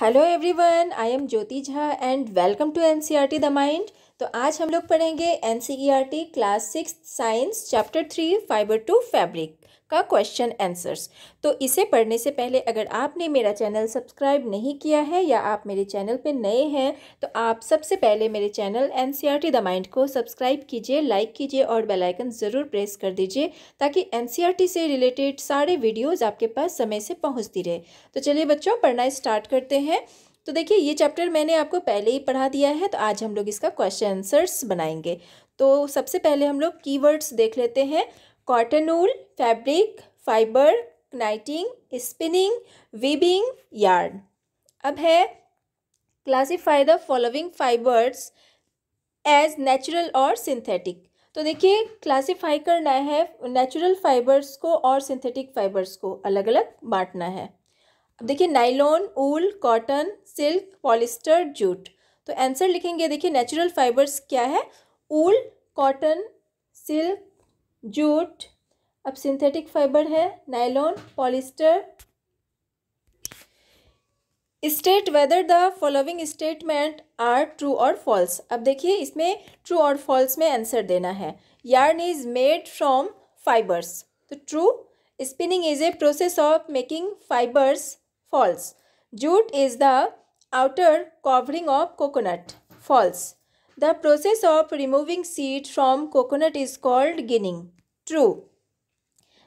Hello everyone I am Jyoti Jha and welcome to N the mind तो आज हम लोग पढ़ेंगे N class six science chapter three fibre to fabric का question answers तो इसे पढ़ने से पहले अगर आपने मेरा चैनल सब्सक्राइब नहीं किया है या आप मेरे चैनल पर नए हैं तो आप सबसे पहले मेरे channel N C R T the mind को सब्सक्राइब कीजिए लाइक कीजिए और बेलाइकन ज़रूर प्रेस कर दीजिए ताकि एन सी आर टी से रिलेटेड सारे वीडियोज़ आपके पास समय से पहुँचती रहे तो चलिए बच्चों पढ़ना स्टार्ट करते हैं तो देखिए ये चैप्टर मैंने आपको पहले ही पढ़ा दिया है तो आज हम लोग इसका क्वेश्चन आंसर्स बनाएंगे तो सबसे पहले हम लोग कीवर्ड्स देख लेते हैं cotton wool fabric fibre knitting spinning weaving yarn अब है classify the following fibres as natural और सिंथेटिक तो देखिए क्लासीफाई करना है नेचुरल फाइबर्स को और सिंथेटिक फाइबर्स को अलग अलग बांटना है अब देखिए nylon wool cotton silk polyester jute तो आंसर लिखेंगे देखिए नेचुरल फाइबर्स क्या है ऊल कॉटन सिल्क जूट अब सिंथेटिक फाइबर है nylon polyester state whether the following statements are true और फॉल्स अब देखिए इसमें ट्रू और फॉल्स में आंसर देना है yarn is made from fibres तो true spinning is a process of making fibres false jute is the outer covering of coconut false The process of removing seed from coconut is called ginning. True.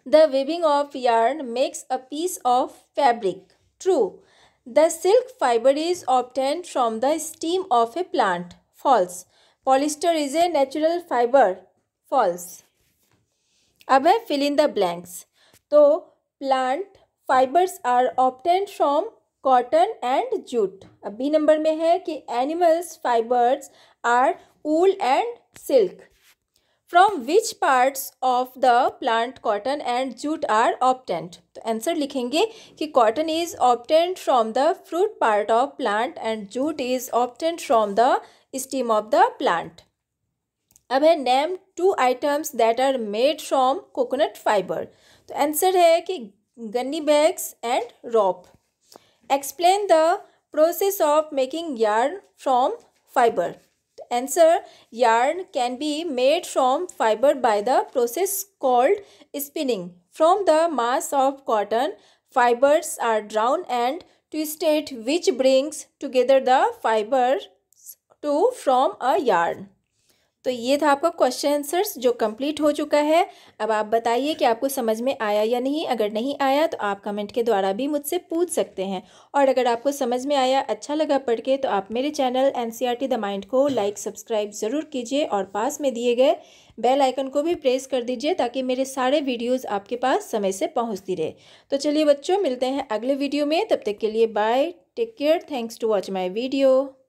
The weaving of yarn makes a piece of fabric. True. The silk fiber is obtained from the stem of a plant. False. Polyester is a natural fiber. False. अब fill in the blanks. So, तो fibers are obtained from cotton and jute अब B number में है कि animals fibres are wool and silk from which parts of the plant cotton and jute are obtained तो answer लिखेंगे कि cotton is obtained from the fruit part of plant and jute is obtained from the stem of the plant अब है name two items that are made from coconut fibre तो answer है कि gunny bags and rope Explain the process of making yarn from fiber. Answer Yarn can be made from fiber by the process called spinning. From the mass of cotton, fibers are drawn and twisted which brings together the fibers to form a yarn. तो ये था आपका question answers जो complete हो चुका है अब आप बताइए कि आपको समझ में आया या नहीं अगर नहीं आया तो आप कमेंट के द्वारा भी मुझसे पूछ सकते हैं और अगर आपको समझ में आया अच्छा लगा पढ़ के तो आप मेरे channel N C R T the mind को लाइक सब्सक्राइब ज़रूर कीजिए और पास में दिए गए बेल आइकन को भी प्रेस कर दीजिए ताकि मेरे सारे वीडियोज़ आपके पास समय से पहुँचती रहे तो चलिए बच्चों मिलते हैं अगले वीडियो में तब तक के लिए bye take care thanks to watch my video